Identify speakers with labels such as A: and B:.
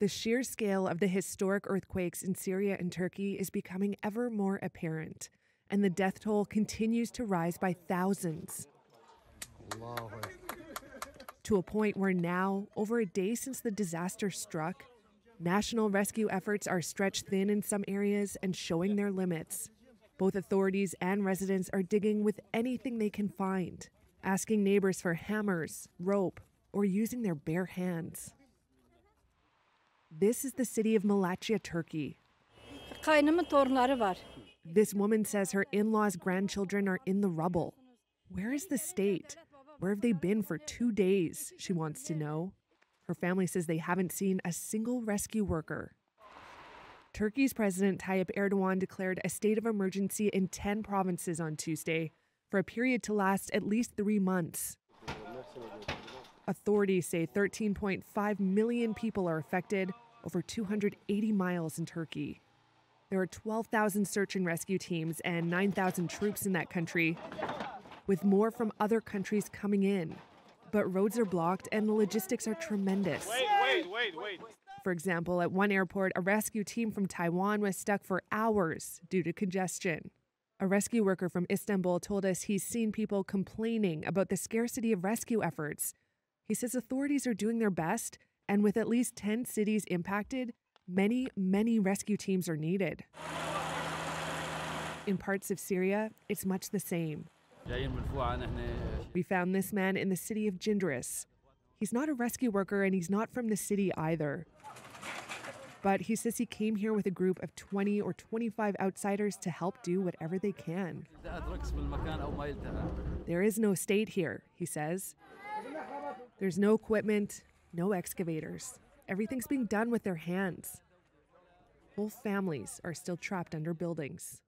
A: The sheer scale of the historic earthquakes in Syria and Turkey is becoming ever more apparent, and the death toll continues to rise by thousands. to a point where now, over a day since the disaster struck, national rescue efforts are stretched thin in some areas and showing their limits. Both authorities and residents are digging with anything they can find, asking neighbors for hammers, rope, or using their bare hands. This is the city of Malatya, Turkey. This woman says her in law's grandchildren are in the rubble. Where is the state? Where have they been for two days? She wants to know. Her family says they haven't seen a single rescue worker. Turkey's President Tayyip Erdogan declared a state of emergency in 10 provinces on Tuesday for a period to last at least three months. Authorities say 13.5 million people are affected, over 280 miles in Turkey. There are 12,000 search and rescue teams and 9,000 troops in that country, with more from other countries coming in. But roads are blocked and the logistics are tremendous. Wait, wait, wait, for example, at one airport, a rescue team from Taiwan was stuck for hours due to congestion. A rescue worker from Istanbul told us he's seen people complaining about the scarcity of rescue efforts. He says authorities are doing their best, and with at least 10 cities impacted, many, many rescue teams are needed. In parts of Syria, it's much the same. We found this man in the city of Jindris. He's not a rescue worker and he's not from the city either. But he says he came here with a group of 20 or 25 outsiders to help do whatever they can. There is no state here, he says. There's no equipment, no excavators. Everything's being done with their hands. Whole families are still trapped under buildings.